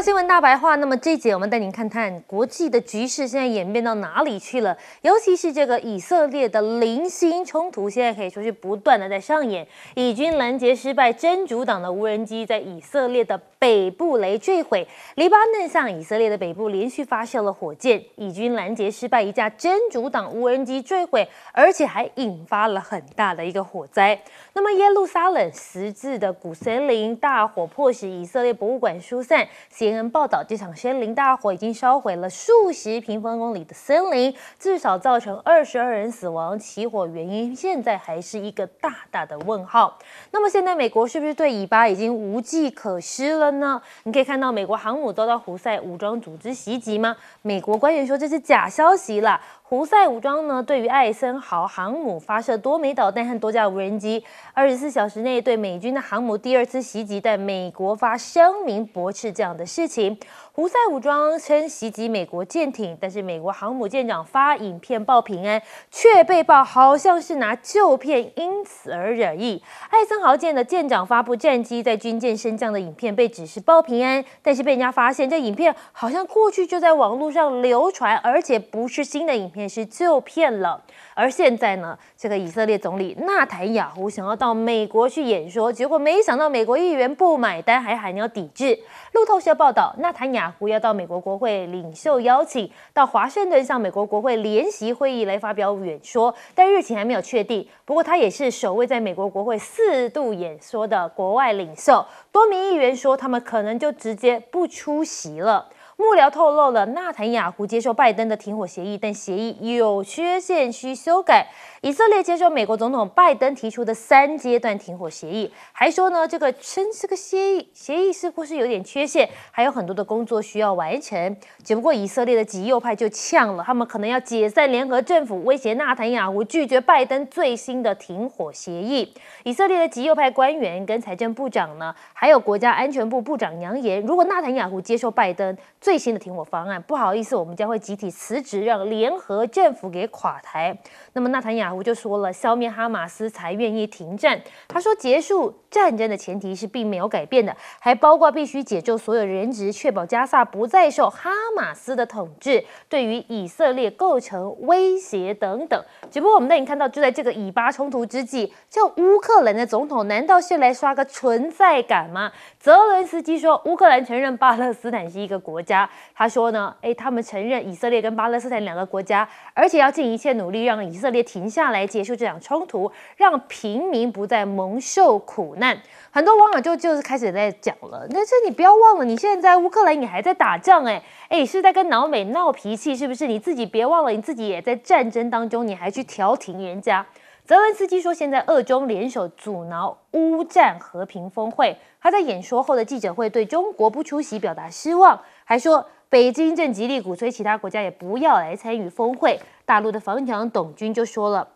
新闻大白话，那么这节我们带您看看国际的局势现在演变到哪里去了，尤其是这个以色列的零星冲突，现在可以说是不断的在上演。以军拦截失败，真主党的无人机在以色列的。北部雷坠毁，黎巴嫩向以色列的北部连续发射了火箭，以军拦截失败，一架真主党无人机坠毁，而且还引发了很大的一个火灾。那么耶路撒冷十字的古森林大火迫使以色列博物馆疏散。CNN 报道，这场森林大火已经烧毁了数十平方公里的森林，至少造成二十二人死亡，起火原因现在还是一个大大的问号。那么现在美国是不是对以巴已经无计可施了？呢？你可以看到美国航母遭到胡塞武装组织袭击吗？美国官员说这是假消息了。胡塞武装呢，对于艾森豪航母发射多枚导弹和多架无人机，二十四小时内对美军的航母第二次袭击，在美国发声明驳斥这样的事情。胡塞武装称袭击美国舰艇，但是美国航母舰长发影片报平安，却被曝好像是拿旧片，因此而惹意。艾森豪舰的舰长发布战机在军舰升降的影片被指示报平安，但是被人家发现这影片好像过去就在网络上流传，而且不是新的影片是旧片了。而现在呢，这个以色列总理纳坦雅胡想要到美国去演说，结果没想到美国议员不买单，还喊要抵制。路透社报道，纳坦雅胡要到美国国会领袖邀请到华盛顿向美国国会联席会议来发表演说，但日期还没有确定。不过他也是首位在美国国会四度演说的国外领袖。多名议员说，他们可能就直接不出席了。幕僚透露了纳坦雅胡接受拜登的停火协议，但协议有缺陷，需修改。以色列接受美国总统拜登提出的三阶段停火协议，还说呢，这个称这个协议协议似乎是有点缺陷，还有很多的工作需要完成。只不过以色列的极右派就呛了，他们可能要解散联合政府，威胁纳坦雅胡拒绝拜登最新的停火协议。以色列的极右派官员跟财政部长呢，还有国家安全部部长扬言，如果纳坦雅胡接受拜登最新的停火方案，不好意思，我们将会集体辞职，让联合政府给垮台。那么，纳坦雅胡就说了，消灭哈马斯才愿意停战。他说，结束战争的前提是并没有改变的，还包括必须解救所有人质，确保加萨不再受哈马斯的统治，对于以色列构成威胁等等。只不过，我们带你看到，就在这个以巴冲突之际，这乌克兰的总统难道是来刷个存在感吗？泽伦斯基说，乌克兰承认巴勒斯坦是一个国家。他说呢，哎，他们承认以色列跟巴勒斯坦两个国家，而且要尽一切努力让以色列停下来结束这场冲突，让平民不再蒙受苦难。很多网友就就是开始在讲了，但是你不要忘了，你现在在乌克兰你还在打仗哎哎，是在跟老美闹脾气是不是？你自己别忘了，你自己也在战争当中，你还去调停人家。泽文斯基说，现在俄中联手阻挠乌战和平峰会。他在演说后的记者会对中国不出席表达失望，还说。北京正极力鼓吹其他国家也不要来参与峰会。大陆的防长董军就说了。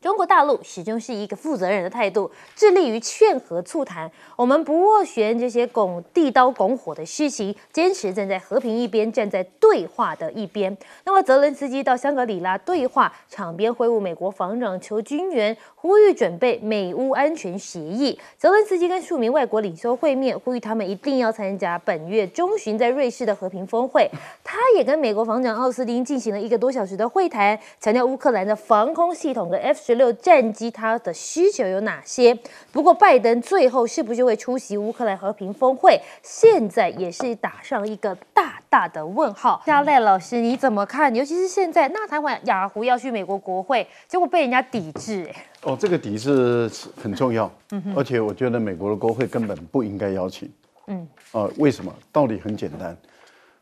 中国大陆始终是一个负责任的态度，致力于劝和促谈。我们不斡旋这些拱地刀拱火的事情，坚持站在和平一边，站在对话的一边。那么，泽伦斯基到香格里拉对话场边挥舞美国防长求军援，呼吁准备美乌安全协议。泽伦斯基跟数名外国领袖会面，呼吁他们一定要参加本月中旬在瑞士的和平峰会。他也跟美国防长奥斯汀进行了一个多小时的会谈，强调乌克兰的防空系统跟 F。十六战机，它的需求有哪些？不过，拜登最后是不是会出席乌克兰和平峰会？现在也是打上一个大大的问号。加赖老师，你怎么看？尤其是现在，纳坦瓦雅胡要去美国国会，结果被人家抵制。哦，这个抵制很重要。嗯哼。而且，我觉得美国的国会根本不应该邀请。嗯。呃，为什么？道理很简单，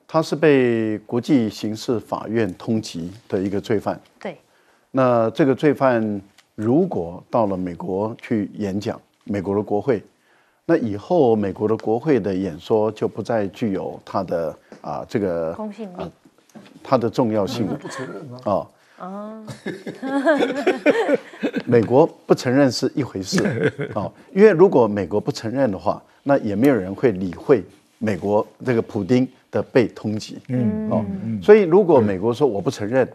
他是被国际刑事法院通缉的一个罪犯。对。那这个罪犯如果到了美国去演讲，美国的国会，那以后美国的国会的演说就不再具有他的啊这个啊他的重要性啊啊，美国不承认是一回事啊，因为如果美国不承认的话，那也没有人会理会美国这个普丁的被通缉嗯哦，所以如果美国说我不承认。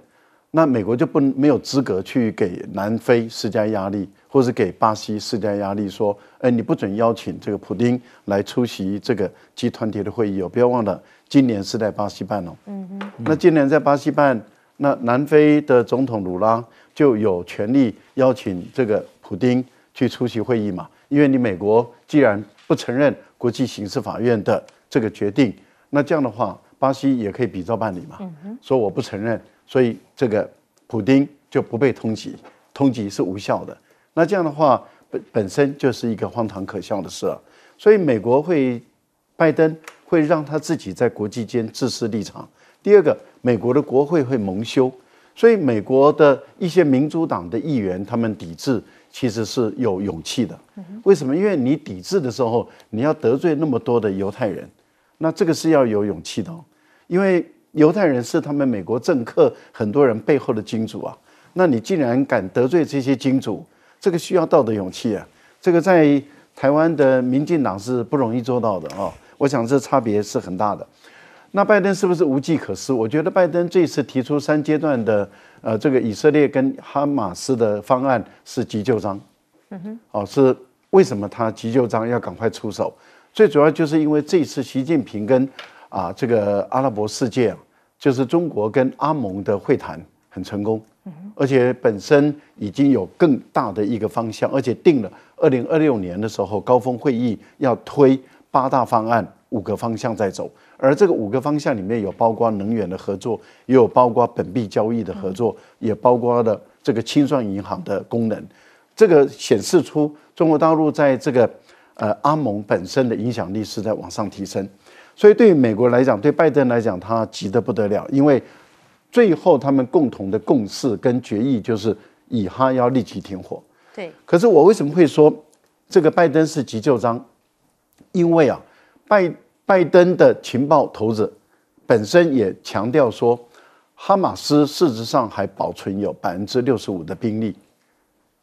那美国就不没有资格去给南非施加压力，或者是给巴西施加压力，说，哎，你不准邀请这个普京来出席这个集团体的会议。哦，不要忘了，今年是在巴西办哦。嗯哼。那今年在巴西办，那南非的总统鲁拉就有权利邀请这个普京去出席会议嘛？因为你美国既然不承认国际刑事法院的这个决定，那这样的话，巴西也可以比照办理嘛。嗯哼。所以我不承认。所以这个普丁就不被通缉，通缉是无效的。那这样的话，本本身就是一个荒唐可笑的事了。所以美国会，拜登会让他自己在国际间自私立场。第二个，美国的国会会蒙羞。所以美国的一些民主党的议员，他们抵制其实是有勇气的。为什么？因为你抵制的时候，你要得罪那么多的犹太人，那这个是要有勇气的。因为犹太人是他们美国政客很多人背后的金主啊，那你竟然敢得罪这些金主，这个需要道德勇气啊，这个在台湾的民进党是不容易做到的啊，我想这差别是很大的。那拜登是不是无计可施？我觉得拜登这次提出三阶段的呃这个以色列跟哈马斯的方案是急救章，嗯哼，哦是为什么他急救章要赶快出手？最主要就是因为这次习近平跟。啊，这个阿拉伯世界啊，就是中国跟阿盟的会谈很成功，而且本身已经有更大的一个方向，而且定了二零二六年的时候高峰会议要推八大方案，五个方向在走，而这个五个方向里面有包括能源的合作，也有包括本币交易的合作，也包括了这个清算银行的功能，这个显示出中国大陆在这个呃阿盟本身的影响力是在往上提升。所以，对于美国来讲，对拜登来讲，他急得不得了，因为最后他们共同的共识跟决议就是以哈要立即停火。对，可是我为什么会说这个拜登是急救章？因为啊，拜拜登的情报头子本身也强调说，哈马斯事实上还保存有百分之六十五的兵力，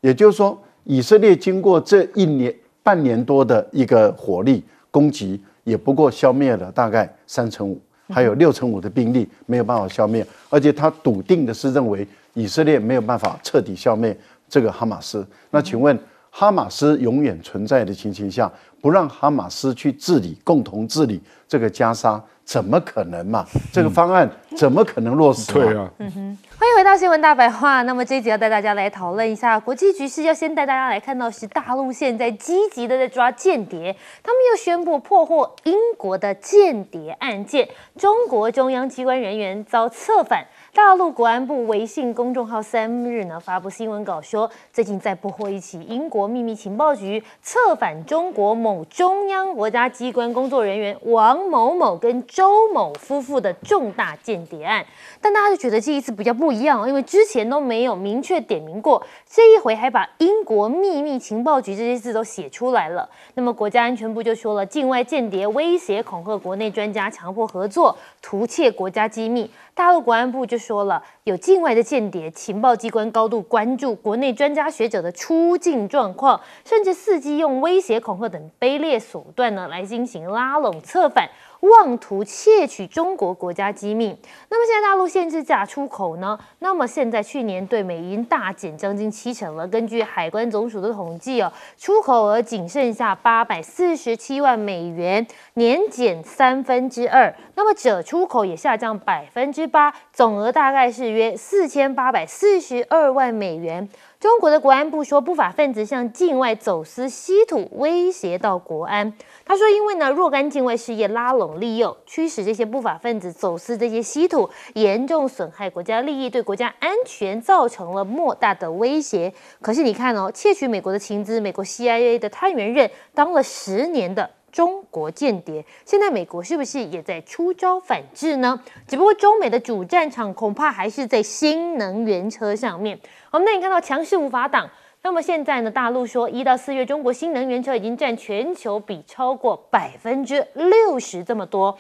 也就是说，以色列经过这一年半年多的一个火力攻击。也不过消灭了大概三成五，还有六成五的兵力没有办法消灭，而且他笃定的是认为以色列没有办法彻底消灭这个哈马斯。那请问，哈马斯永远存在的情形下，不让哈马斯去治理、共同治理这个加沙？怎么可能嘛？这个方案怎么可能落实？对啊，嗯哼。欢迎回到新闻大白话。那么这一集要带大家来讨论一下国际局势，要先带大家来看到是大陆现在积极的在抓间谍，他们又宣布破获英国的间谍案件，中国中央机关人员遭策反。大陆国安部微信公众号三日呢发布新闻稿说，最近在破获一起英国秘密情报局策反中国某中央国家机关工作人员王某某跟周某夫妇的重大间谍案。但大家就觉得这一次比较不一样，因为之前都没有明确点名过，这一回还把英国秘密情报局这些字都写出来了。那么国家安全部就说了，境外间谍威胁恐吓国内专家，强迫合作，图窃国家机密。大陆国安部就说了，有境外的间谍情报机关高度关注国内专家学者的出境状况，甚至伺机用威胁、恐吓等卑劣手段呢，来进行拉拢、策反，妄图窃取中国国家机密。那么现在大陆限制假出口呢？那么现在去年对美银大减将近七成了。根据海关总署的统计哦，出口额仅剩下八百四十七万美元。年减三分之二，那么者出口也下降百分之八，总额大概是约四千八百四十二万美元。中国的国安部说，不法分子向境外走私稀土，威胁到国安。他说，因为呢，若干境外事业拉拢利诱，驱使这些不法分子走私这些稀土，严重损害国家利益，对国家安全造成了莫大的威胁。可是你看哦，窃取美国的情资，美国 CIA 的探员任当了十年的。中国间谍，现在美国是不是也在出招反制呢？只不过中美的主战场恐怕还是在新能源车上面。我们那里看到强势无法挡。那么现在呢？大陆说，一到四月，中国新能源车已经占全球比超过百分之六十，这么多。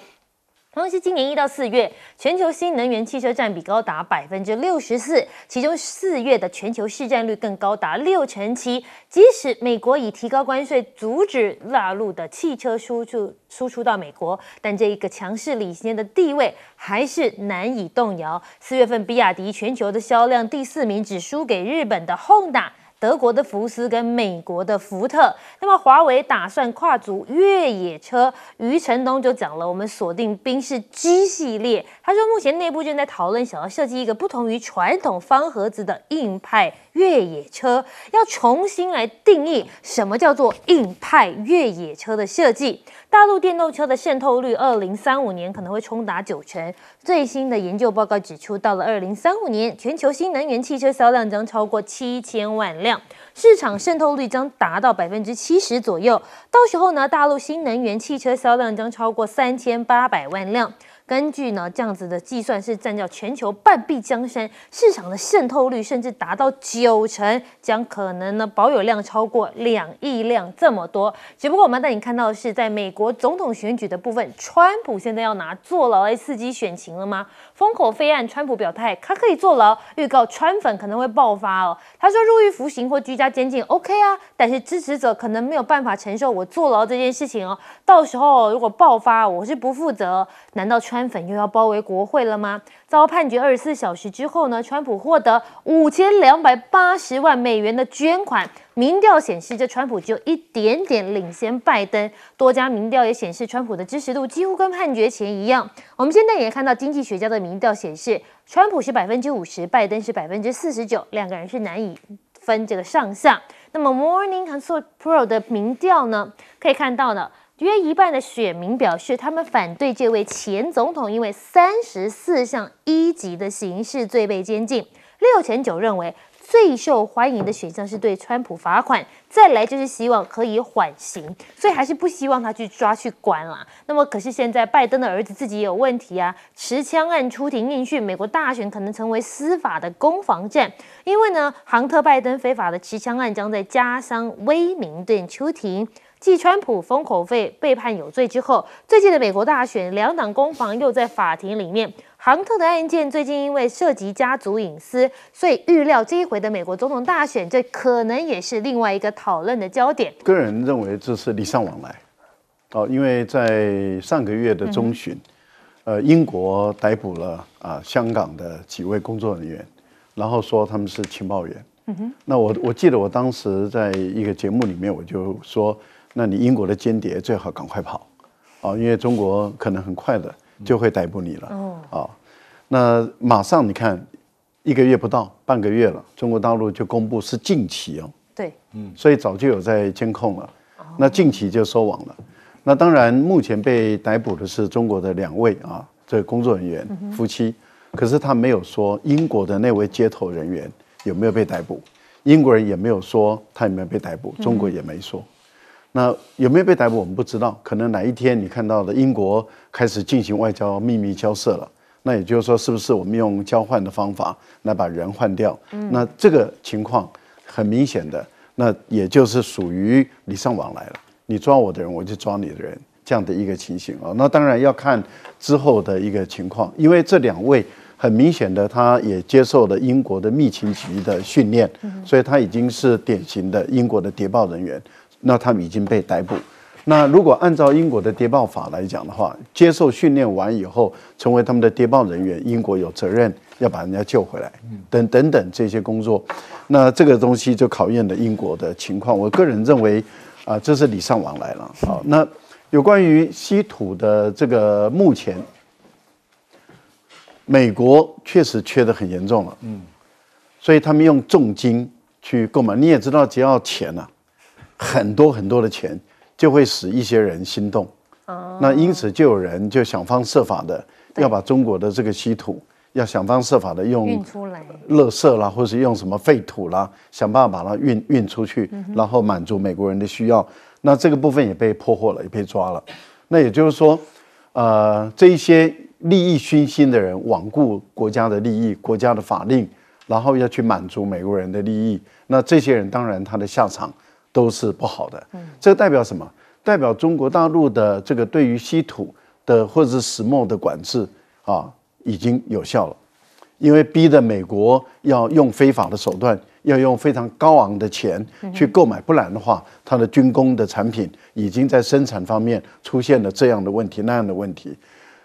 光是今年一到四月，全球新能源汽车占比高达百分之六十四，其中四月的全球市占率更高达六成七。即使美国以提高关税阻止大陆的汽车输出输出到美国，但这一个强势领先的地位还是难以动摇。四月份，比亚迪全球的销量第四名，只输给日本的 Honda。德国的福斯跟美国的福特，那么华为打算跨足越野车。余承东就讲了，我们锁定宾士 G 系列。他说，目前内部正在讨论，想要设计一个不同于传统方盒子的硬派越野车，要重新来定义什么叫做硬派越野车的设计。大陆电动车的渗透率，二零三五年可能会冲达九成。最新的研究报告指出，到了二零三五年，全球新能源汽车销量将超过七千万辆，市场渗透率将达到百分之七十左右。到时候呢，大陆新能源汽车销量将超过三千八百万辆。根据呢这样子的计算是占掉全球半壁江山，市场的渗透率甚至达到九成，将可能呢保有量超过两亿量这么多。只不过我们带你看到的是，在美国总统选举的部分，川普现在要拿坐牢来刺激选情了吗？风口飞案，川普表态，他可以坐牢，预告川粉可能会爆发哦。他说入狱服刑或居家监禁，OK 啊，但是支持者可能没有办法承受我坐牢这件事情哦。到时候如果爆发，我是不负责。难道川粉又要包围国会了吗？遭判决二十四小时之后呢，川普获得五千两百八十万美元的捐款。民调显示，这川普就一点点领先拜登。多家民调也显示，川普的支持度几乎跟判决前一样。我们现在也看到经济学家的民调显示，川普是百分之五十，拜登是百分之四十九，两个人是难以分这个上下。那么 Morning Consult Pro 的民调呢，可以看到呢。约一半的选民表示，他们反对这位前总统，因为三十四项一级的刑事罪被监禁。六成九认为最受欢迎的选项是对川普罚款，再来就是希望可以缓刑，所以还是不希望他去抓去关了。那么，可是现在拜登的儿子自己也有问题啊，持枪案出庭应讯。美国大选可能成为司法的攻防战，因为呢，杭特·拜登非法的持枪案将在加商威明顿出庭。继川普封口费被判有罪之后，最近的美国大选两党攻防又在法庭里面。杭特的案件最近因为涉及家族隐私，所以预料这一回的美国总统大选，这可能也是另外一个讨论的焦点。个人认为这是礼尚往来哦，因为在上个月的中旬，呃，英国逮捕了啊香港的几位工作人员，然后说他们是情报员。嗯哼，那我我记得我当时在一个节目里面我就说。那你英国的间谍最好赶快跑，啊，因为中国可能很快的就会逮捕你了。哦。啊，那马上你看，一个月不到，半个月了，中国大陆就公布是近期哦。对。嗯。所以早就有在监控了。那近期就收网了。那当然，目前被逮捕的是中国的两位啊，这工作人员夫妻。可是他没有说英国的那位接头人员有没有被逮捕，英国人也没有说他有没有被逮捕，中国也没说。那有没有被逮捕？我们不知道。可能哪一天你看到的英国开始进行外交秘密交涉了。那也就是说，是不是我们用交换的方法来把人换掉？嗯，那这个情况很明显的，那也就是属于礼尚往来了。你抓我的人，我就抓你的人这样的一个情形啊。那当然要看之后的一个情况，因为这两位很明显的，他也接受了英国的密情局的训练，所以他已经是典型的英国的谍报人员。那他们已经被逮捕。那如果按照英国的谍报法来讲的话，接受训练完以后，成为他们的谍报人员，英国有责任要把人家救回来，等等等这些工作。那这个东西就考验了英国的情况。我个人认为，啊，这是礼尚往来了。好，那有关于稀土的这个，目前美国确实缺的很严重了。嗯，所以他们用重金去购买，你也知道，只要钱呐。很多很多的钱就会使一些人心动，哦，那因此就有人就想方设法的要把中国的这个稀土，要想方设法的用运出来，乐色啦，或者是用什么废土啦，想办法把它运运出去，然后满足美国人的需要。那这个部分也被破获了，也被抓了。那也就是说，呃，这一些利益熏心的人，罔顾国家的利益、国家的法令，然后要去满足美国人的利益。那这些人当然他的下场。都是不好的，嗯，这代表什么？代表中国大陆的这个对于稀土的或者是石墨的管制啊，已经有效了，因为逼的美国要用非法的手段，要用非常高昂的钱去购买，不然的话，它的军工的产品已经在生产方面出现了这样的问题那样的问题，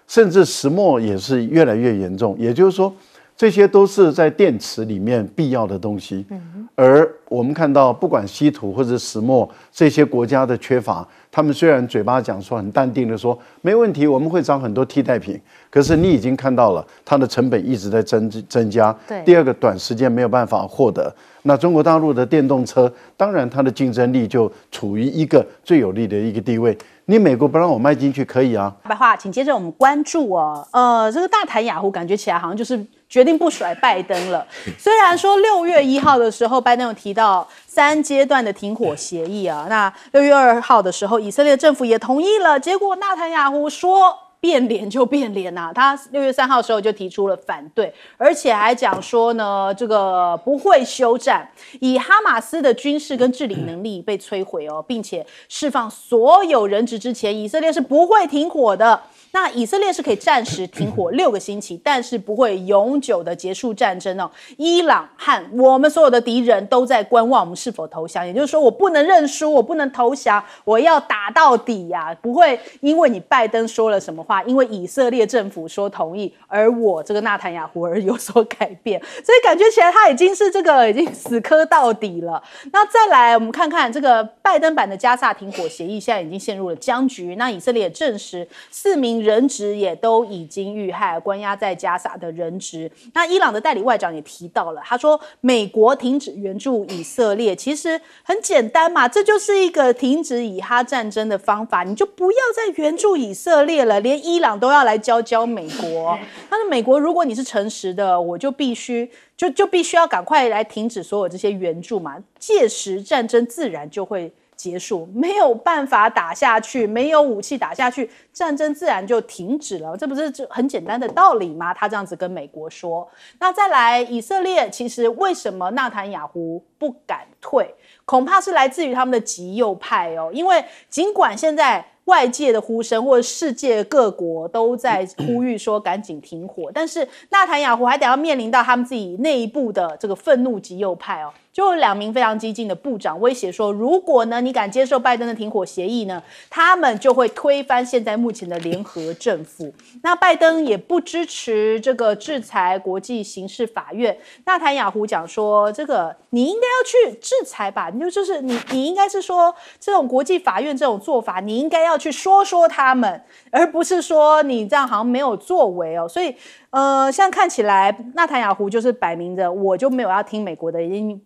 甚至石墨也是越来越严重。也就是说，这些都是在电池里面必要的东西，而。我们看到，不管稀土或者石墨这些国家的缺乏，他们虽然嘴巴讲说很淡定的说没问题，我们会找很多替代品。可是你已经看到了，它的成本一直在增增加。第二个短时间没有办法获得。那中国大陆的电动车，当然它的竞争力就处于一个最有利的一个地位。你美国不让我迈进去可以啊？白话，请接着我们关注哦。呃，这个大谈雅虎，感觉起来好像就是。决定不甩拜登了。虽然说六月一号的时候，拜登有提到三阶段的停火协议啊，那六月二号的时候，以色列政府也同意了。结果，纳坦雅胡说变脸就变脸呐，他六月三号的时候就提出了反对，而且还讲说呢，这个不会休战，以哈马斯的军事跟治理能力被摧毁哦，并且释放所有人质之前，以色列是不会停火的。那以色列是可以暂时停火六个星期，但是不会永久的结束战争哦。伊朗和我们所有的敌人都在观望我们是否投降，也就是说我不能认输，我不能投降，我要打到底呀！不会因为你拜登说了什么话，因为以色列政府说同意，而我这个纳坦雅胡而有所改变。所以感觉起来他已经是这个已经死磕到底了。那再来我们看看这个拜登版的加萨停火协议，现在已经陷入了僵局。那以色列也证实四名。人质也都已经遇害，关押在加沙的人质。那伊朗的代理外长也提到了，他说：“美国停止援助以色列，其实很简单嘛，这就是一个停止以哈战争的方法，你就不要再援助以色列了，连伊朗都要来教教美国。他说，美国如果你是诚实的，我就必须就就必须要赶快来停止所有这些援助嘛，届时战争自然就会。”结束没有办法打下去，没有武器打下去，战争自然就停止了。这不是很简单的道理吗？他这样子跟美国说。那再来，以色列其实为什么纳坦雅胡不敢退？恐怕是来自于他们的极右派哦。因为尽管现在外界的呼声或者世界各国都在呼吁说赶紧停火，但是纳坦雅胡还得要面临到他们自己内部的这个愤怒极右派哦。就有两名非常激进的部长威胁说：“如果呢，你敢接受拜登的停火协议呢，他们就会推翻现在目前的联合政府。”那拜登也不支持这个制裁国际刑事法院。那谭雅虎讲说：“这个你应该要去制裁吧？你就就是你，你应该是说这种国际法院这种做法，你应该要去说说他们，而不是说你这样好像没有作为哦。”所以。呃，像看起来，纳塔雅湖就是摆明着，我就没有要听美国的，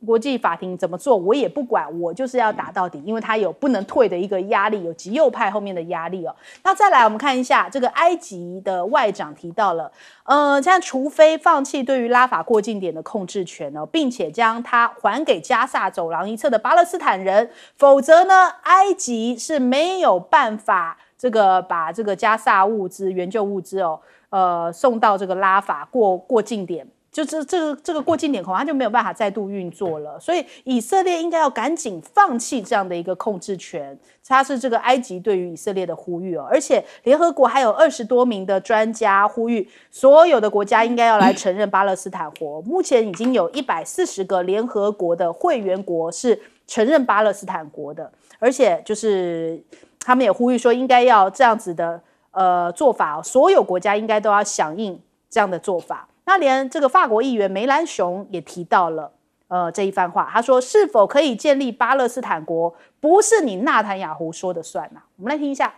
国际法庭怎么做，我也不管，我就是要打到底，因为他有不能退的一个压力，有极右派后面的压力哦。那再来，我们看一下这个埃及的外长提到了，呃，像除非放弃对于拉法过境点的控制权哦，并且将它还给加萨走廊一侧的巴勒斯坦人，否则呢，埃及是没有办法这个把这个加萨物资、援救物资哦。呃，送到这个拉法过过境点，就这这个这个过境点恐怕就没有办法再度运作了，所以以色列应该要赶紧放弃这样的一个控制权。它是这个埃及对于以色列的呼吁哦，而且联合国还有二十多名的专家呼吁，所有的国家应该要来承认巴勒斯坦国。目前已经有一百四十个联合国的会员国是承认巴勒斯坦国的，而且就是他们也呼吁说，应该要这样子的。呃，做法，所有国家应该都要响应这样的做法。那连这个法国议员梅兰雄也提到了，呃，这一番话，他说：“是否可以建立巴勒斯坦国，不是你纳坦雅胡说的算呐。”我们来听一下。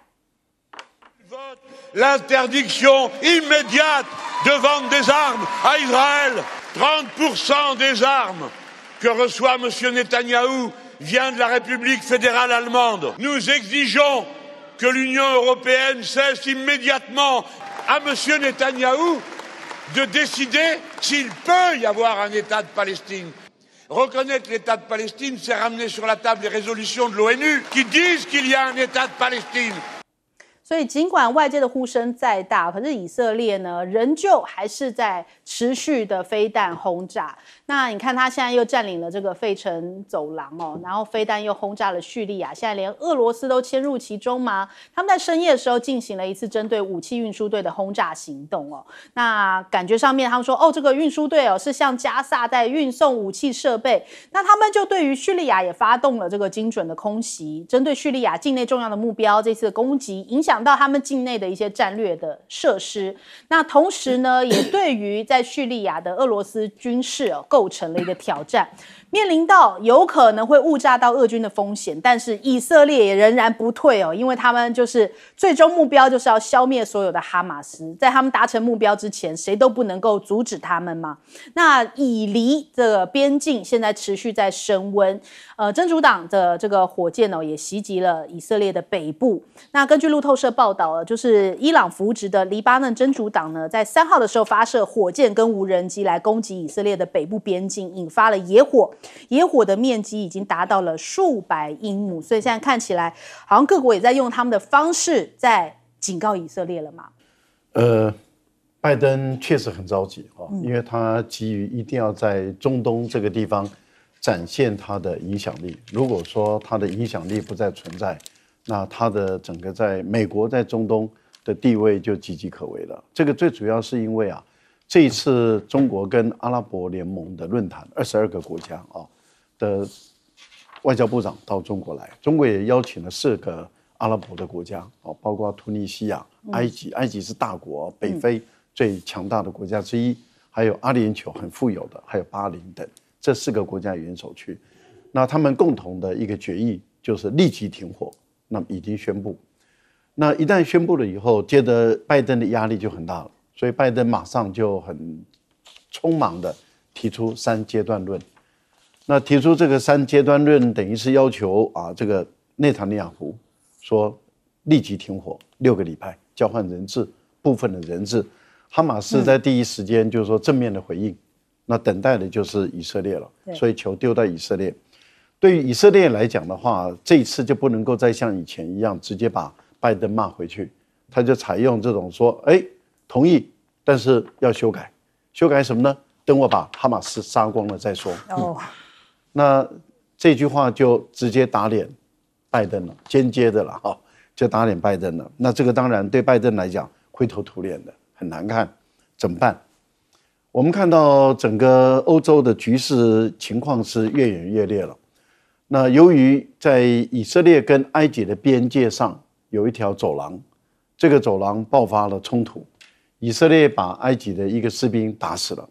L'interdiction immédiate de vendre des armes à Israël. Trente pour cent des armes que reçoit M. Netanyahu viennent de la République fédérale allemande. Nous exigeons. que l'Union européenne cesse immédiatement à M. Netanyahou de décider s'il peut y avoir un État de Palestine. Reconnaître l'État de Palestine, c'est ramener sur la table les résolutions de l'ONU qui disent qu'il y a un État de Palestine. 所以，尽管外界的呼声再大，可是以色列呢，仍旧还是在持续的飞弹轰炸。那你看，他现在又占领了这个费城走廊哦，然后飞弹又轰炸了叙利亚。现在连俄罗斯都牵入其中吗？他们在深夜的时候进行了一次针对武器运输队的轰炸行动哦。那感觉上面他们说，哦，这个运输队哦，是向加萨在运送武器设备。那他们就对于叙利亚也发动了这个精准的空袭，针对叙利亚境内重要的目标。这次的攻击影响。到他们境内的一些战略的设施，那同时呢，也对于在叙利亚的俄罗斯军事构成了一个挑战。面临到有可能会误炸到俄军的风险，但是以色列也仍然不退哦，因为他们就是最终目标就是要消灭所有的哈马斯，在他们达成目标之前，谁都不能够阻止他们嘛。那以黎的边境现在持续在升温，呃，真主党的这个火箭哦也袭击了以色列的北部。那根据路透社报道，就是伊朗扶植的黎巴嫩真主党呢，在三号的时候发射火箭跟无人机来攻击以色列的北部边境，引发了野火。野火的面积已经达到了数百英亩，所以现在看起来好像各国也在用他们的方式在警告以色列了嘛？呃，拜登确实很着急啊，因为他急于一定要在中东这个地方展现他的影响力。如果说他的影响力不再存在，那他的整个在美国在中东的地位就岌岌可危了。这个最主要是因为啊。这一次中国跟阿拉伯联盟的论坛，二十二个国家啊的外交部长到中国来，中国也邀请了四个阿拉伯的国家啊，包括突尼西亚、埃及，埃及是大国，北非最强大的国家之一，还有阿联酋很富有的，还有巴林等这四个国家元首去，那他们共同的一个决议就是立即停火，那么已经宣布，那一旦宣布了以后，接着拜登的压力就很大了。所以拜登马上就很匆忙的提出三阶段论。那提出这个三阶段论，等于是要求啊，这个内塔尼亚胡说立即停火六个礼拜，交换人质部分的人质。哈马斯在第一时间就是说正面的回应，那等待的就是以色列了。所以球丢到以色列。对于以色列来讲的话，这一次就不能够再像以前一样直接把拜登骂回去，他就采用这种说哎。同意，但是要修改，修改什么呢？等我把哈马斯杀光了再说。哦，那这句话就直接打脸拜登了，间接的了哈，就打脸拜登了。那这个当然对拜登来讲灰头土脸的，很难看。怎么办？我们看到整个欧洲的局势情况是越演越烈了。那由于在以色列跟埃及的边界上有一条走廊，这个走廊爆发了冲突。以色列把埃及的一个士兵打死了，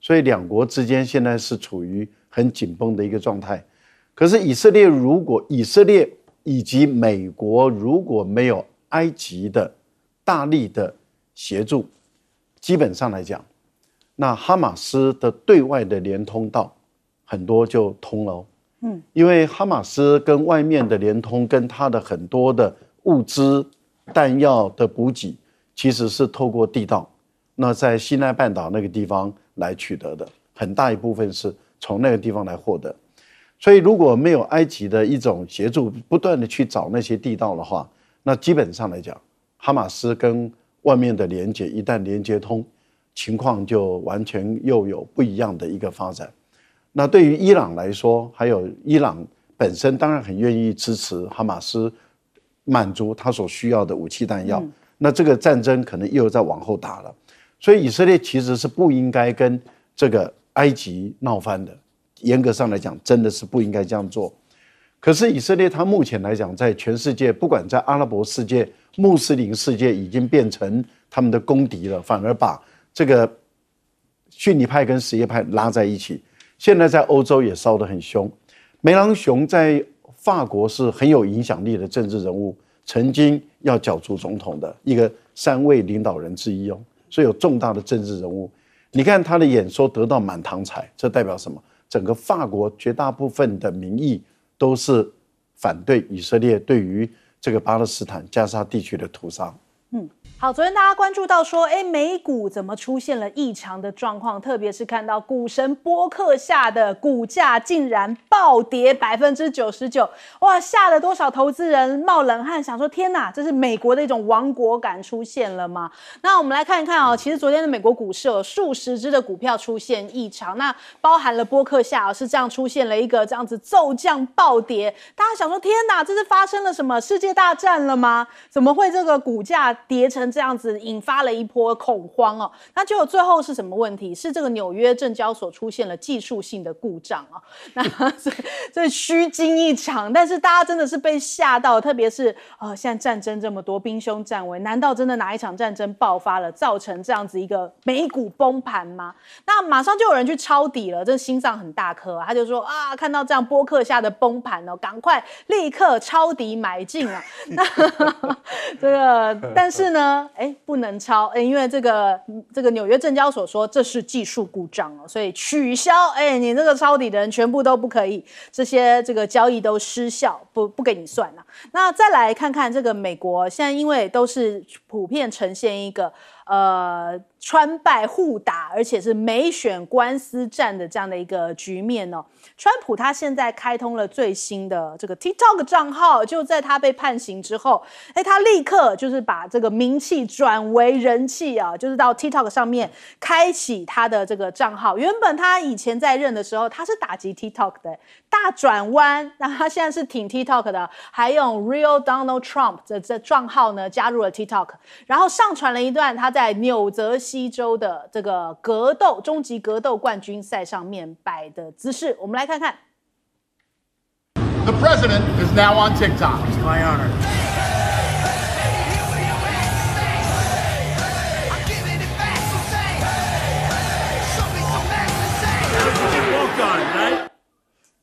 所以两国之间现在是处于很紧绷的一个状态。可是以色列如果以色列以及美国如果没有埃及的大力的协助，基本上来讲，那哈马斯的对外的连通道很多就通了。嗯，因为哈马斯跟外面的连通跟他的很多的物资弹药的补给。其实是透过地道，那在西奈半岛那个地方来取得的，很大一部分是从那个地方来获得。所以，如果没有埃及的一种协助，不断的去找那些地道的话，那基本上来讲，哈马斯跟外面的连接一旦连接通，情况就完全又有不一样的一个发展。那对于伊朗来说，还有伊朗本身当然很愿意支持哈马斯，满足他所需要的武器弹药。那这个战争可能又在往后打了，所以以色列其实是不应该跟这个埃及闹翻的。严格上来讲，真的是不应该这样做。可是以色列它目前来讲，在全世界，不管在阿拉伯世界、穆斯林世界，已经变成他们的公敌了，反而把这个逊尼派跟什叶派拉在一起。现在在欧洲也烧得很凶。梅朗雄在法国是很有影响力的政治人物。曾经要角逐总统的一个三位领导人之一哦，所以有重大的政治人物。你看他的演说得到满堂彩，这代表什么？整个法国绝大部分的民意都是反对以色列对于这个巴勒斯坦加沙地区的屠杀。嗯，好，昨天大家关注到说，哎，美股怎么出现了异常的状况？特别是看到股神波克下的股价竟然暴跌百分之九十九，哇，吓了多少投资人冒冷汗，想说天哪，这是美国的一种亡国感出现了吗？那我们来看一看啊，其实昨天的美国股市有数十只的股票出现异常，那包含了波克下是这样出现了一个这样子骤降暴跌，大家想说天哪，这是发生了什么世界大战了吗？怎么会这个股价？跌成这样子，引发了一波恐慌哦。那结果最后是什么问题？是这个纽约证交所出现了技术性的故障啊。那这这虚惊一场，但是大家真的是被吓到，特别是呃，现在战争这么多，兵凶战危，难道真的哪一场战争爆发了，造成这样子一个美股崩盘吗？那马上就有人去抄底了，这心脏很大颗，他就说啊，看到这样波克下的崩盘哦，赶快立刻抄底买进啊。那这个 但。是呢，哎，不能抄，哎，因为这个这个纽约证交所说这是技术故障哦，所以取消，哎，你这个抄底的人全部都不可以，这些这个交易都失效，不不给你算了。那再来看看这个美国，现在因为都是普遍呈现一个。呃，川败互打，而且是美选官司战的这样的一个局面哦。川普他现在开通了最新的这个 TikTok 账号，就在他被判刑之后，哎，他立刻就是把这个名气转为人气啊，就是到 TikTok 上面开启他的这个账号。原本他以前在任的时候，他是打击 TikTok 的。大转弯，那他现在是挺 TikTok 的，还用 Real Donald Trump 的这账号呢，加入了 TikTok，然后上传了一段他在纽泽西州的这个格斗终极格斗冠军赛上面摆的姿势，我们来看看。The president is now on TikTok. It's my honor.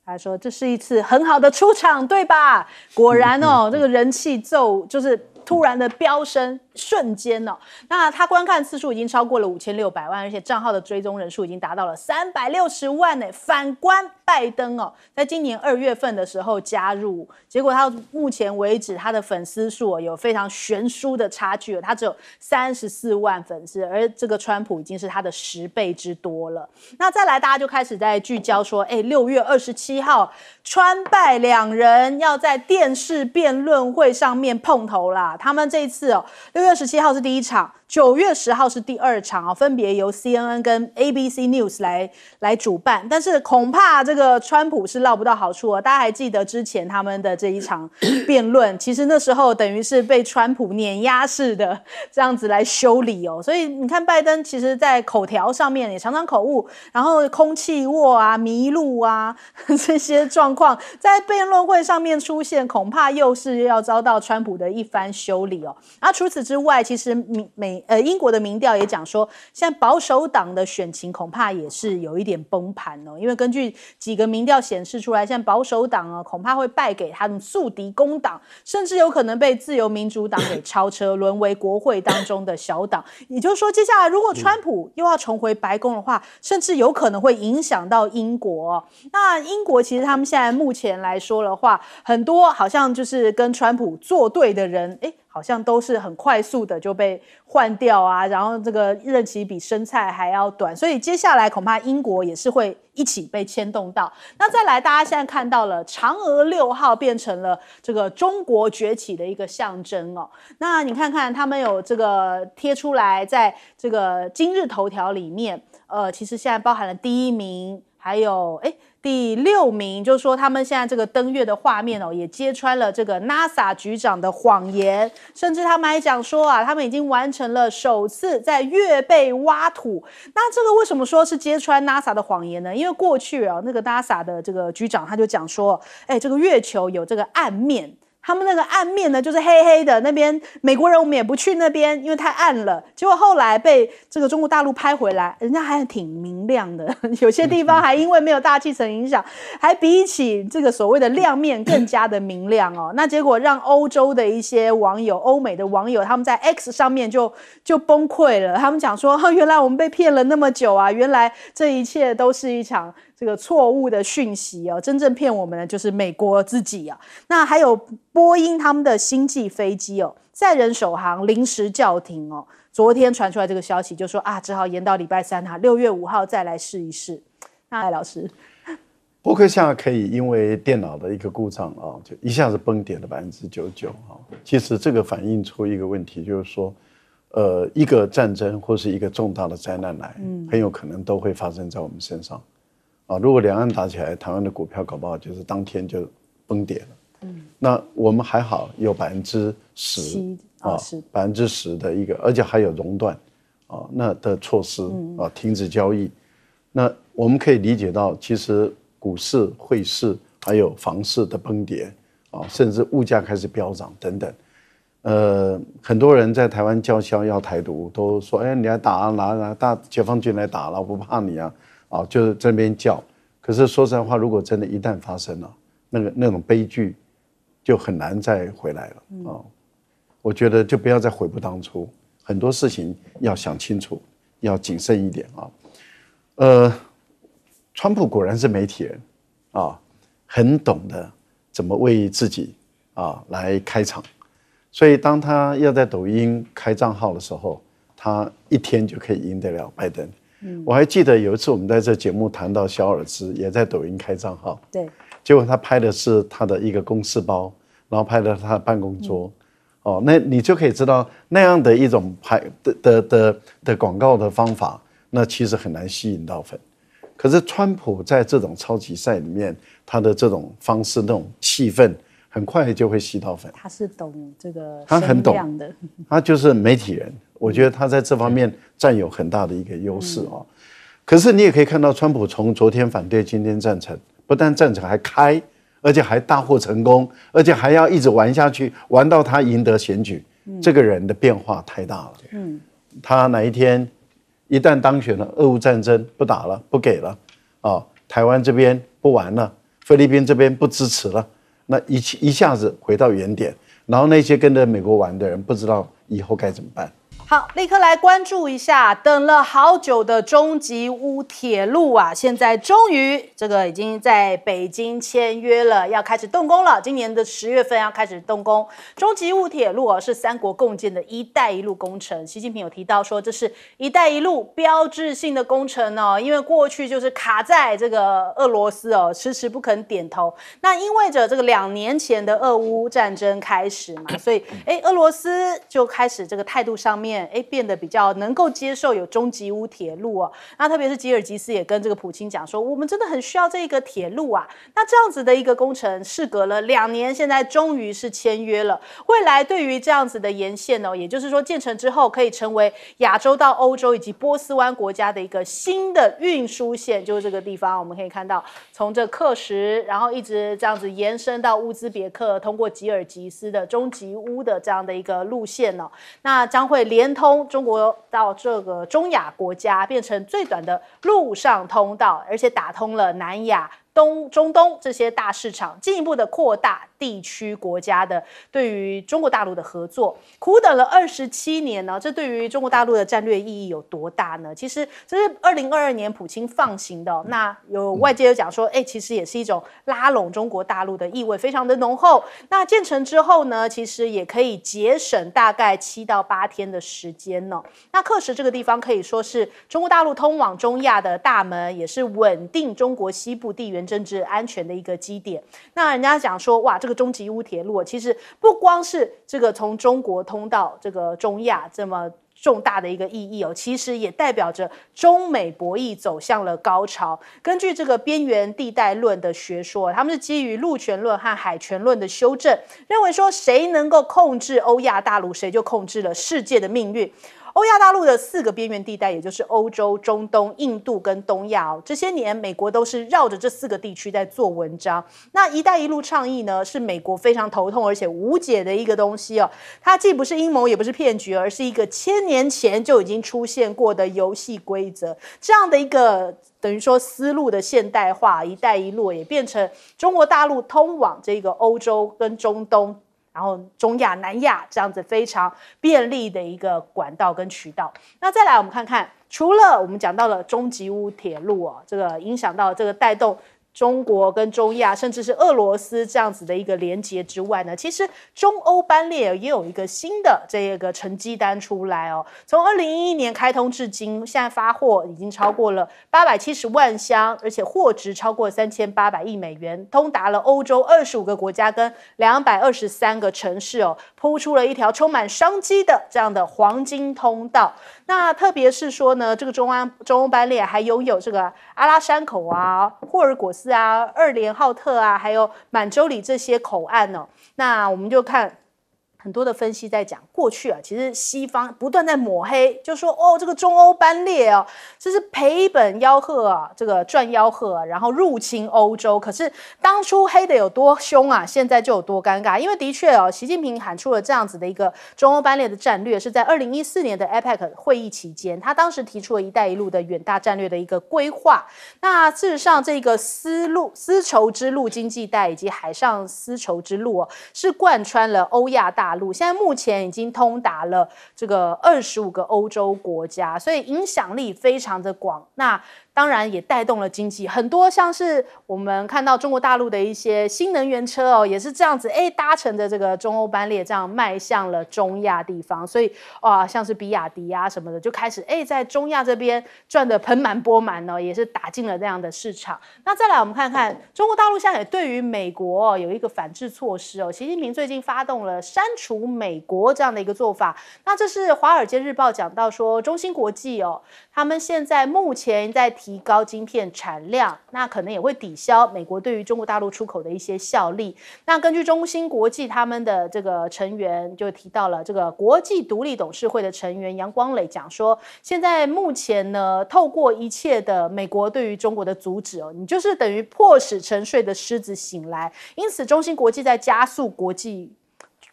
他说：“这是一次很好的出场，对吧？”果然哦，这个人气骤就是突然的飙升。瞬间呢，那他观看次数已经超过了五千六百万，而且账号的追踪人数已经达到了三百六十万呢。反观拜登哦，在今年二月份的时候加入，结果他目前为止他的粉丝数有非常悬殊的差距他只有三十四万粉丝，而这个川普已经是他的十倍之多了。那再来，大家就开始在聚焦说，哎，六月二十七号川拜两人要在电视辩论会上面碰头啦。他们这一次哦，六。二十七号是第一场。九月十号是第二场啊，分别由 C N N 跟 A B C News 来来主办，但是恐怕这个川普是捞不到好处哦。大家还记得之前他们的这一场辩论，其实那时候等于是被川普碾压式的 这样子来修理哦。所以你看，拜登其实在口条上面也常常口误，然后空气握啊、迷路啊 这些状况在辩论会上面出现，恐怕又是要遭到川普的一番修理哦。那除此之外，其实每每呃，英国的民调也讲说，在保守党的选情恐怕也是有一点崩盘哦，因为根据几个民调显示出来，在保守党啊，恐怕会败给他们宿敌工党，甚至有可能被自由民主党给超车，沦为国会当中的小党。也就是说，接下来如果川普又要重回白宫的话，甚至有可能会影响到英国。那英国其实他们现在目前来说的话，很多好像就是跟川普作对的人，诶好像都是很快速的就被换掉啊，然后这个任期比生菜还要短，所以接下来恐怕英国也是会一起被牵动到。那再来，大家现在看到了嫦娥六号变成了这个中国崛起的一个象征哦。那你看看他们有这个贴出来，在这个今日头条里面，呃，其实现在包含了第一名，还有哎。第六名，就是说他们现在这个登月的画面哦，也揭穿了这个 NASA 局长的谎言，甚至他们还讲说啊，他们已经完成了首次在月背挖土。那这个为什么说是揭穿 NASA 的谎言呢？因为过去啊，那个 NASA 的这个局长他就讲说，哎，这个月球有这个暗面。他们那个暗面呢，就是黑黑的那边。美国人我们也不去那边，因为太暗了。结果后来被这个中国大陆拍回来，人家还挺明亮的。有些地方还因为没有大气层影响，还比起这个所谓的亮面更加的明亮哦。那结果让欧洲的一些网友、欧美的网友，他们在 X 上面就就崩溃了。他们讲说，原来我们被骗了那么久啊！原来这一切都是一场。这个错误的讯息哦，真正骗我们的就是美国自己啊。那还有波音他们的星际飞机哦，载人首航临时叫停哦。昨天传出来这个消息，就说啊，只好延到礼拜三哈，六月五号再来试一试。那赖老师，博客下可以因为电脑的一个故障啊，就一下子崩跌了百分之九九啊。其实这个反映出一个问题，就是说，呃，一个战争或是一个重大的灾难来，很有可能都会发生在我们身上。啊，如果两岸打起来，台湾的股票搞不好就是当天就崩跌了。嗯，那我们还好有百分之十啊，百分之十的一个，而且还有熔断，啊，那的措施啊，停止交易。那我们可以理解到，其实股市、汇市还有房市的崩跌啊，甚至物价开始飙涨等等。呃，很多人在台湾叫嚣要台独，都说：“哎，你来打，啊，拿拿大解放军来打了，不怕你啊。”啊，就是这边叫，可是说实在话，如果真的一旦发生了，那个那种悲剧，就很难再回来了啊。我觉得就不要再悔不当初，很多事情要想清楚，要谨慎一点啊。呃，川普果然是媒体人啊，很懂得怎么为自己啊来开场，所以当他要在抖音开账号的时候，他一天就可以赢得了拜登。我还记得有一次，我们在这节目谈到小尔兹也在抖音开账号，对，结果他拍的是他的一个公司包，然后拍的他的办公桌，哦，那你就可以知道那样的一种拍的的的的广告的方法，那其实很难吸引到粉。可是川普在这种超级赛里面，他的这种方式、那种气氛，很快就会吸到粉。他是懂这个，他很懂的，他就是媒体人。我觉得他在这方面占有很大的一个优势啊，可是你也可以看到，川普从昨天反对，今天赞成，不但赞成还开，而且还大获成功，而且还要一直玩下去，玩到他赢得选举。这个人的变化太大了。嗯，他哪一天一旦当选了，俄乌战争不打了，不给了，啊，台湾这边不玩了，菲律宾这边不支持了，那一一下子回到原点，然后那些跟着美国玩的人不知道以后该怎么办。好，立刻来关注一下，等了好久的中吉乌铁路啊，现在终于这个已经在北京签约了，要开始动工了。今年的十月份要开始动工。中吉乌铁路啊，是三国共建的一带一路工程。习近平有提到说，这是“一带一路”标志性的工程哦。因为过去就是卡在这个俄罗斯哦，迟迟不肯点头。那意味着这个两年前的俄乌战争开始嘛，所以哎，俄罗斯就开始这个态度上面。哎，变得比较能够接受有中吉乌铁路哦。那特别是吉尔吉斯也跟这个普京讲说，我们真的很需要这一个铁路啊。那这样子的一个工程，事隔了两年，现在终于是签约了。未来对于这样子的沿线哦，也就是说建成之后可以成为亚洲到欧洲以及波斯湾国家的一个新的运输线。就是这个地方，我们可以看到从这克什，然后一直这样子延伸到乌兹别克，通过吉尔吉斯的中吉乌的这样的一个路线哦，那将会连。连通中国到这个中亚国家，变成最短的陆上通道，而且打通了南亚。东中东这些大市场进一步的扩大地区国家的对于中国大陆的合作，苦等了二十七年呢，这对于中国大陆的战略意义有多大呢？其实这是二零二二年普京放行的，那有外界有讲说，哎，其实也是一种拉拢中国大陆的意味非常的浓厚。那建成之后呢，其实也可以节省大概七到八天的时间呢。那克什这个地方可以说是中国大陆通往中亚的大门，也是稳定中国西部地缘。政治安全的一个基点。那人家讲说，哇，这个中吉乌铁路其实不光是这个从中国通到这个中亚这么重大的一个意义哦，其实也代表着中美博弈走向了高潮。根据这个边缘地带论的学说，他们是基于陆权论和海权论的修正，认为说谁能够控制欧亚大陆，谁就控制了世界的命运。欧亚大陆的四个边缘地带，也就是欧洲、中东、印度跟东亚，这些年美国都是绕着这四个地区在做文章。那“一带一路”倡议呢，是美国非常头痛而且无解的一个东西哦。它既不是阴谋，也不是骗局，而是一个千年前就已经出现过的游戏规则这样的一个等于说思路的现代化，“一带一路”也变成中国大陆通往这个欧洲跟中东。然后中亚、南亚这样子非常便利的一个管道跟渠道。那再来，我们看看除了我们讲到了中吉乌铁路啊，这个影响到这个带动。中国跟中亚，甚至是俄罗斯这样子的一个连接之外呢，其实中欧班列也有一个新的这个成绩单出来哦。从二零一一年开通至今，现在发货已经超过了八百七十万箱，而且货值超过三千八百亿美元，通达了欧洲二十五个国家跟两百二十三个城市哦，铺出了一条充满商机的这样的黄金通道。那特别是说呢，这个中安中欧班列还拥有这个阿拉山口啊、霍尔果斯啊、二连浩特啊，还有满洲里这些口岸呢。那我们就看。很多的分析在讲过去啊，其实西方不断在抹黑，就说哦，这个中欧班列哦，这是赔本吆喝啊，这个赚吆喝啊，然后入侵欧洲。可是当初黑的有多凶啊，现在就有多尴尬。因为的确哦，习近平喊出了这样子的一个中欧班列的战略，是在二零一四年的 APEC 会议期间，他当时提出了一带一路的远大战略的一个规划。那事实上，这个丝路丝绸之路经济带以及海上丝绸之路哦，是贯穿了欧亚大。陆。现在目前已经通达了这个二十五个欧洲国家，所以影响力非常的广。那当然也带动了经济，很多像是我们看到中国大陆的一些新能源车哦，也是这样子，哎搭乘着这个中欧班列，这样迈向了中亚地方，所以啊，像是比亚迪啊什么的，就开始哎在中亚这边赚的盆满钵满呢，也是打进了这样的市场。那再来我们看看中国大陆，现在对于美国有一个反制措施哦，习近平最近发动了删除美国这样的一个做法。那这是《华尔街日报》讲到说，中芯国际哦，他们现在目前在。提高晶片产量，那可能也会抵消美国对于中国大陆出口的一些效力。那根据中芯国际他们的这个成员就提到了这个国际独立董事会的成员杨光磊讲说，现在目前呢，透过一切的美国对于中国的阻止哦，你就是等于迫使沉睡的狮子醒来。因此，中芯国际在加速国际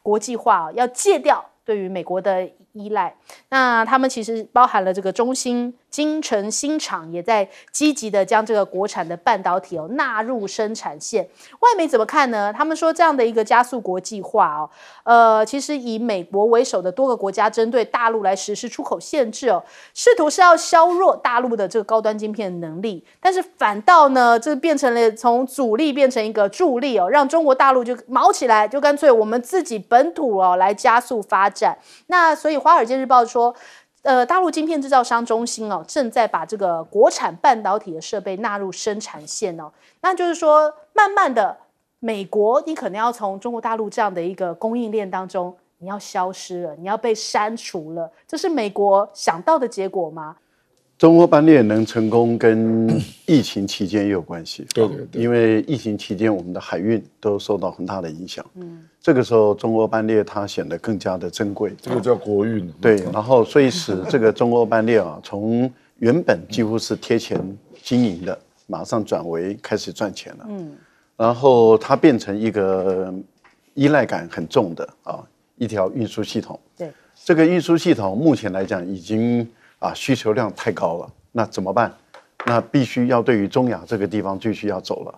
国际化哦，要戒掉对于美国的依赖。那他们其实包含了这个中芯。京城新厂也在积极的将这个国产的半导体哦纳入生产线。外媒怎么看呢？他们说这样的一个加速国际化哦，呃，其实以美国为首的多个国家针对大陆来实施出口限制哦，试图是要削弱大陆的这个高端芯片能力，但是反倒呢，这变成了从阻力变成一个助力哦，让中国大陆就毛起来，就干脆我们自己本土哦来加速发展。那所以《华尔街日报》说。呃，大陆晶片制造商中心哦，正在把这个国产半导体的设备纳入生产线哦，那就是说，慢慢的，美国你可能要从中国大陆这样的一个供应链当中，你要消失了，你要被删除了，这是美国想到的结果吗？中欧班列能成功，跟 疫情期间也有关系。对，因为疫情期间我们的海运都受到很大的影响。嗯，这个时候中欧班列它显得更加的珍贵。这个叫国运。对，然后所以使这个中欧班列啊，从原本几乎是贴钱经营的，马上转为开始赚钱了。嗯，然后它变成一个依赖感很重的啊一条运输系统。对，这个运输系统目前来讲已经。啊，需求量太高了，那怎么办？那必须要对于中亚这个地方继续要走了。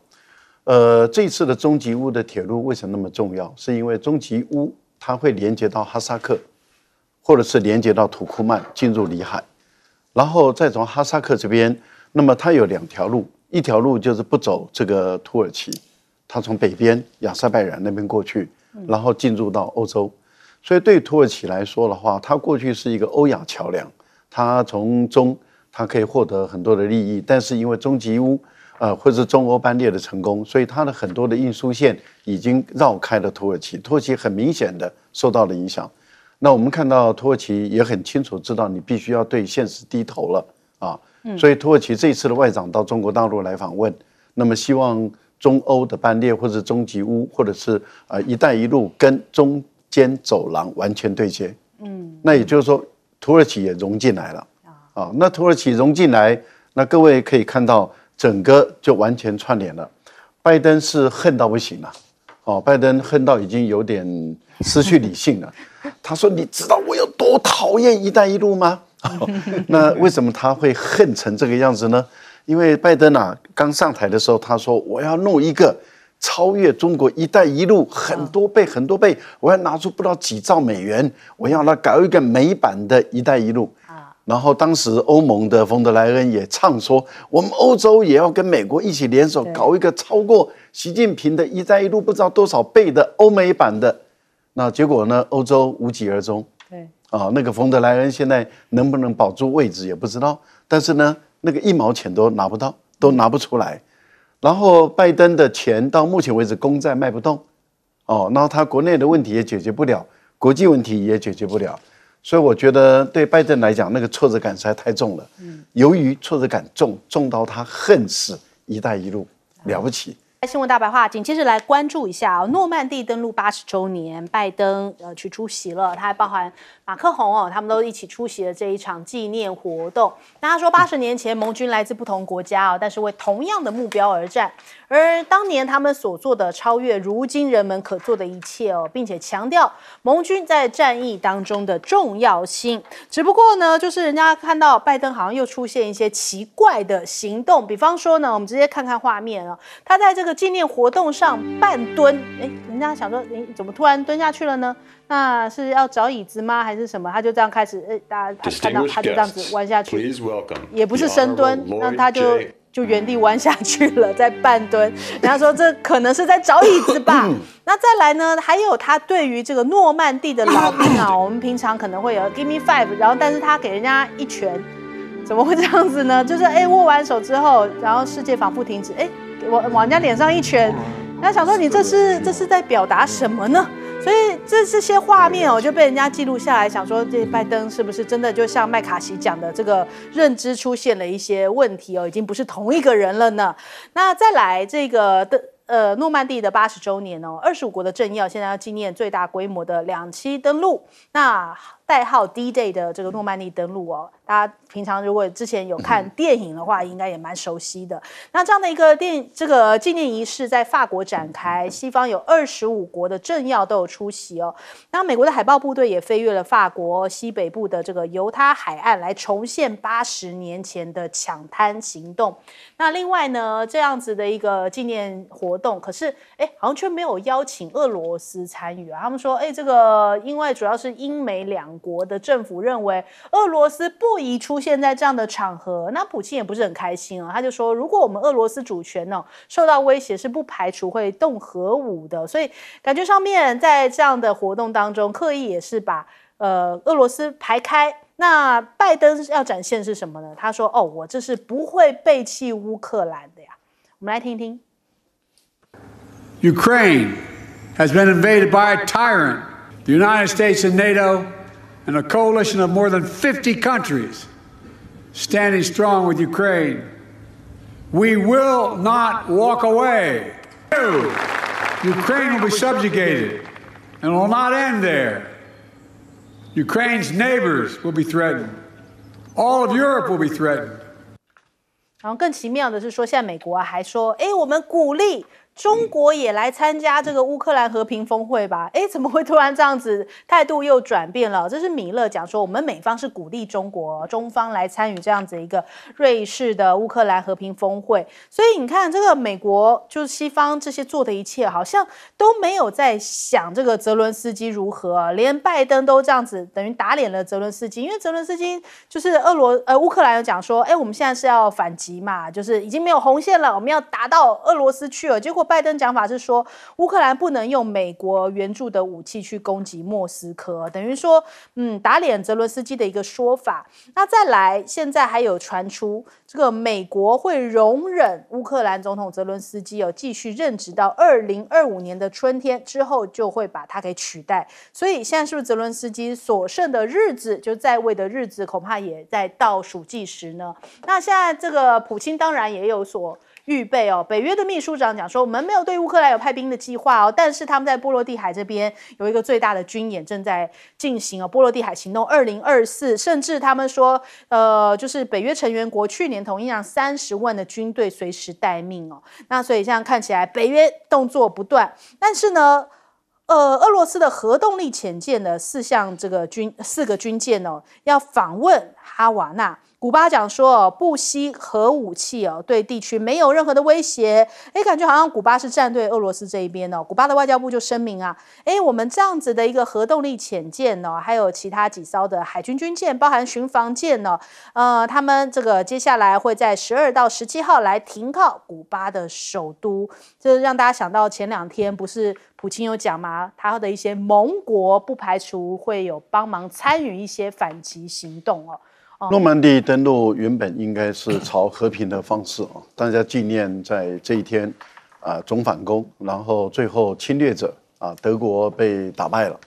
呃，这次的中吉乌的铁路为什么那么重要？是因为中吉乌它会连接到哈萨克，或者是连接到土库曼，进入里海，然后再从哈萨克这边，那么它有两条路，一条路就是不走这个土耳其，它从北边亚塞拜然那边过去，然后进入到欧洲。所以对土耳其来说的话，它过去是一个欧亚桥梁。他从中，他可以获得很多的利益，但是因为中吉乌，呃，或者中欧班列的成功，所以他的很多的运输线已经绕开了土耳其，土耳其很明显的受到了影响。那我们看到土耳其也很清楚知道，你必须要对现实低头了啊。所以土耳其这次的外长到中国大陆来访问，那么希望中欧的班列或者中吉乌，或者是呃“一带一路”跟中间走廊完全对接。嗯，那也就是说。土耳其也融进来了，啊，那土耳其融进来，那各位可以看到，整个就完全串联了。拜登是恨到不行了，哦，拜登恨到已经有点失去理性了。他说：“你知道我有多讨厌‘一带一路’吗？” 那为什么他会恨成这个样子呢？因为拜登啊，刚上台的时候，他说我要弄一个。超越中国“一带一路”很多倍很多倍，我要拿出不知道几兆美元，我要来搞一个美版的“一带一路”。然后当时欧盟的冯德莱恩也唱说，我们欧洲也要跟美国一起联手搞一个超过习近平的“一带一路”不知道多少倍的欧美版的。那结果呢？欧洲无疾而终。对啊，那个冯德莱恩现在能不能保住位置也不知道。但是呢，那个一毛钱都拿不到，都拿不出来。然后拜登的钱到目前为止公债卖不动，哦，然后他国内的问题也解决不了，国际问题也解决不了，所以我觉得对拜登来讲那个挫折感实在太重了。嗯，由于挫折感重重到他恨死“一带一路”了不起。新闻大白话，紧接着来关注一下诺曼底登陆八十周年，拜登呃去出席了，他还包含。马克宏哦，他们都一起出席了这一场纪念活动。那他说，八十年前盟军来自不同国家哦，但是为同样的目标而战。而当年他们所做的超越如今人们可做的一切哦，并且强调盟军在战役当中的重要性。只不过呢，就是人家看到拜登好像又出现一些奇怪的行动，比方说呢，我们直接看看画面啊，他在这个纪念活动上半蹲，哎，人家想说，诶，怎么突然蹲下去了呢？那是要找椅子吗？还是什么？他就这样开始，哎，大家看到他就这样子弯下去，也不是深蹲，那他就就原地弯下去了，在半蹲。人家说这可能是在找椅子吧。那再来呢？还有他对于这个诺曼底的老兵啊，我们平常可能会有 give me five，然后但是他给人家一拳，怎么会这样子呢？就是哎，握完手之后，然后世界仿佛停止，哎，往往人家脸上一拳，家想说你这是这是在表达什么呢？所以这这些画面哦，就被人家记录下来，想说这拜登是不是真的就像麦卡锡讲的这个认知出现了一些问题哦，已经不是同一个人了呢？那再来这个的呃诺曼底的八十周年哦，二十五国的政要现在要纪念最大规模的两栖登陆，那。代号 D-Day 的这个诺曼底登陆哦，大家平常如果之前有看电影的话，应该也蛮熟悉的。那这样的一个电，这个纪念仪式在法国展开，西方有二十五国的政要都有出席哦。那美国的海豹部队也飞越了法国西北部的这个犹他海岸，来重现八十年前的抢滩行动。那另外呢，这样子的一个纪念活动，可是哎，好像却没有邀请俄罗斯参与啊。他们说，哎，这个因为主要是英美两。国的政府认为俄罗斯不宜出现在这样的场合，那普京也不是很开心啊。他就说，如果我们俄罗斯主权呢受到威胁，是不排除会动核武的。所以感觉上面在这样的活动当中，刻意也是把呃俄罗斯排开。那拜登要展现是什么呢？他说：“哦，我这是不会背弃乌克兰的呀。”我们来听一听。Ukraine has been invaded by a tyrant. The United States and NATO. and a coalition of more than 50 countries standing strong with Ukraine. We will not walk away. Ukraine will be subjugated and will not end there. Ukraine's neighbors will be threatened. All of Europe will be threatened. 然后更奇妙的是说，现在美国还说，哎，我们鼓励中国也来参加这个乌克兰和平峰会吧？哎，怎么会突然这样子态度又转变了？这是米勒讲说，我们美方是鼓励中国中方来参与这样子一个瑞士的乌克兰和平峰会。所以你看，这个美国就是西方这些做的一切，好像都没有在想这个泽伦斯基如何，连拜登都这样子等于打脸了泽伦斯基。因为泽伦斯基就是俄罗呃乌克兰有讲说，哎，我们现在是要反击嘛，就是已经没有红线了，我们要打到俄罗斯去了，结果。拜登讲法是说，乌克兰不能用美国援助的武器去攻击莫斯科，等于说，嗯，打脸泽伦斯基的一个说法。那再来，现在还有传出，这个美国会容忍乌克兰总统泽伦斯基有继续任职到二零二五年的春天之后，就会把他给取代。所以现在是不是泽伦斯基所剩的日子，就在位的日子，恐怕也在倒数计时呢？那现在这个普京当然也有所。预备哦，北约的秘书长讲说，我们没有对乌克兰有派兵的计划哦，但是他们在波罗的海这边有一个最大的军演正在进行哦，波罗的海行动二零二四，甚至他们说，呃，就是北约成员国去年同意让三十万的军队随时待命哦。那所以这样看起来北约动作不断，但是呢，呃，俄罗斯的核动力潜舰的四项这个军四个军舰哦，要访问哈瓦那。古巴讲说，不惜核武器哦，对地区没有任何的威胁。哎，感觉好像古巴是站队俄罗斯这一边的。古巴的外交部就声明啊，哎，我们这样子的一个核动力潜舰哦，还有其他几艘的海军军舰，包含巡防舰呢，呃，他们这个接下来会在十二到十七号来停靠古巴的首都。就是让大家想到前两天不是普京有讲吗？他的一些盟国不排除会有帮忙参与一些反击行动哦。诺曼底登陆原本应该是朝和平的方式啊，大家纪念在这一天，啊总反攻，然后最后侵略者啊德国被打败了，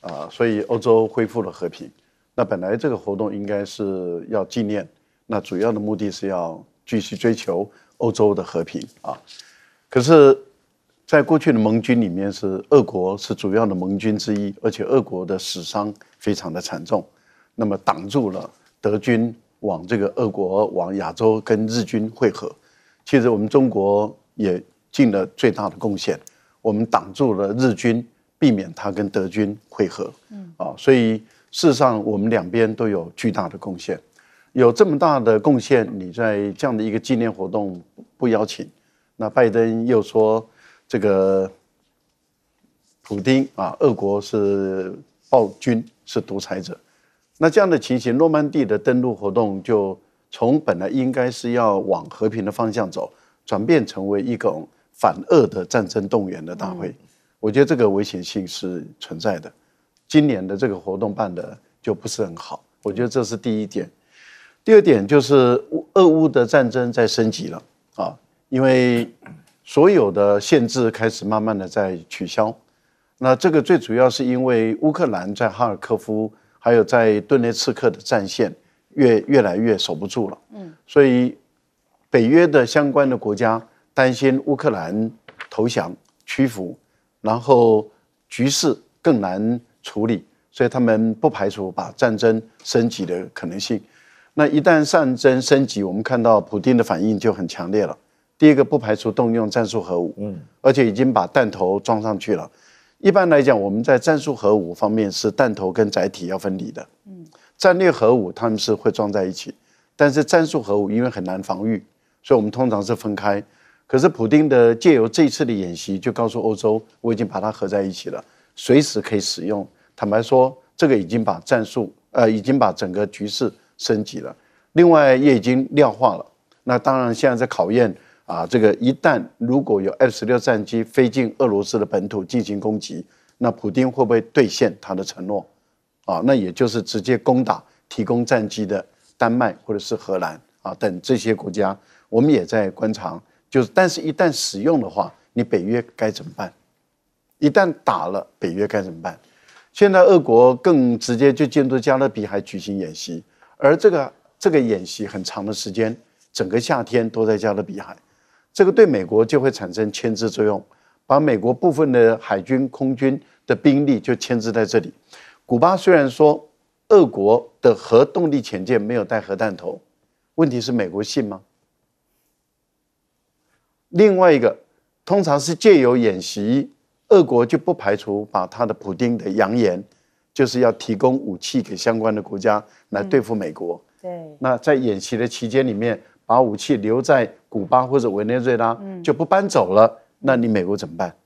啊所以欧洲恢复了和平。那本来这个活动应该是要纪念，那主要的目的是要继续追求欧洲的和平啊。可是，在过去的盟军里面是俄国是主要的盟军之一，而且俄国的死伤非常的惨重，那么挡住了。德军往这个俄国往亚洲跟日军会合，其实我们中国也尽了最大的贡献，我们挡住了日军，避免他跟德军会合。嗯啊，所以事实上我们两边都有巨大的贡献。有这么大的贡献，你在这样的一个纪念活动不邀请，那拜登又说这个普丁啊，俄国是暴君，是独裁者。那这样的情形，诺曼底的登陆活动就从本来应该是要往和平的方向走，转变成为一种反恶的战争动员的大会。我觉得这个危险性是存在的。今年的这个活动办的就不是很好，我觉得这是第一点。第二点就是俄乌的战争在升级了啊，因为所有的限制开始慢慢的在取消。那这个最主要是因为乌克兰在哈尔科夫。还有在顿涅茨克的战线越越来越守不住了，嗯，所以北约的相关的国家担心乌克兰投降屈服，然后局势更难处理，所以他们不排除把战争升级的可能性。那一旦战争升级，我们看到普京的反应就很强烈了。第一个不排除动用战术核武，嗯，而且已经把弹头装上去了。一般来讲，我们在战术核武方面是弹头跟载体要分离的。嗯，战略核武他们是会装在一起，但是战术核武因为很难防御，所以我们通常是分开。可是普丁的借由这次的演习，就告诉欧洲，我已经把它合在一起了，随时可以使用。坦白说，这个已经把战术呃，已经把整个局势升级了，另外也已经量化了。那当然现在在考验。啊，这个一旦如果有 F 十六战机飞进俄罗斯的本土进行攻击，那普京会不会兑现他的承诺？啊，那也就是直接攻打提供战机的丹麦或者是荷兰啊等这些国家。我们也在观察，就是但是，一旦使用的话，你北约该怎么办？一旦打了，北约该怎么办？现在俄国更直接就进入加勒比海举行演习，而这个这个演习很长的时间，整个夏天都在加勒比海。这个对美国就会产生牵制作用，把美国部分的海军、空军的兵力就牵制在这里。古巴虽然说，俄国的核动力潜舰没有带核弹头，问题是美国信吗？另外一个，通常是借由演习，俄国就不排除把他的普丁的扬言，就是要提供武器给相关的国家来对付美国。对，那在演习的期间里面。把武器留在古巴或者委内瑞拉，就不搬走了。那你美国怎么办？